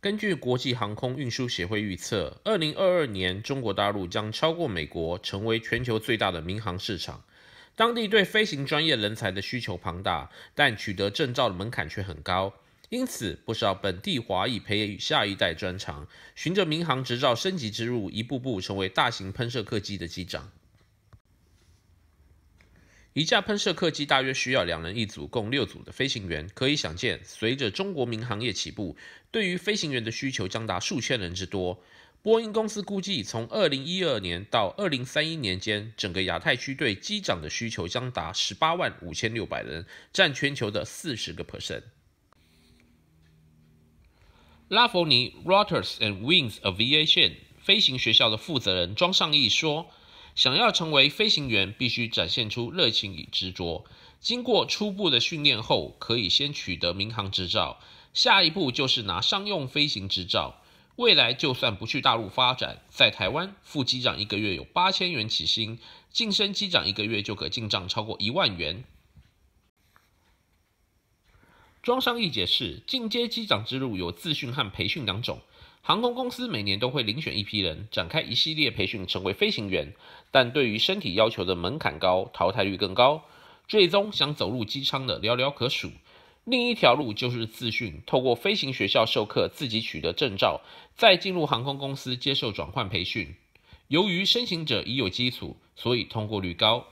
根据国际航空运输协会预测，二零二二年中国大陆将超过美国，成为全球最大的民航市场。当地对飞行专业人才的需求庞大，但取得证照的门槛却很高。因此，不少本地华裔培育下一代专长，循着民航执照升级之路，一步步成为大型喷射客机的机长。一架喷射客机大约需要两人一组，共六组的飞行员。可以想见，随着中国民航业起步，对于飞行员的需求将达数千人之多。波音公司估计，从二零一二年到二零三一年间，整个亚太区对机长的需求将达十八万五千六百人，占全球的四十个 percent。拉佛尼 r o t e r s and Wings Aviation 飞行学校的负责人庄尚义说。想要成为飞行员，必须展现出热情与执着。经过初步的训练后，可以先取得民航执照，下一步就是拿商用飞行执照。未来就算不去大陆发展，在台湾，副机长一个月有八千元起薪，晋升机长一个月就可进账超过一万元。庄商义解释，进阶机长之路有自训和培训两种。航空公司每年都会遴选一批人，展开一系列培训，成为飞行员。但对于身体要求的门槛高，淘汰率更高，最终想走入机舱的寥寥可数。另一条路就是自训，透过飞行学校授课，自己取得证照，再进入航空公司接受转换培训。由于申请者已有基础，所以通过率高。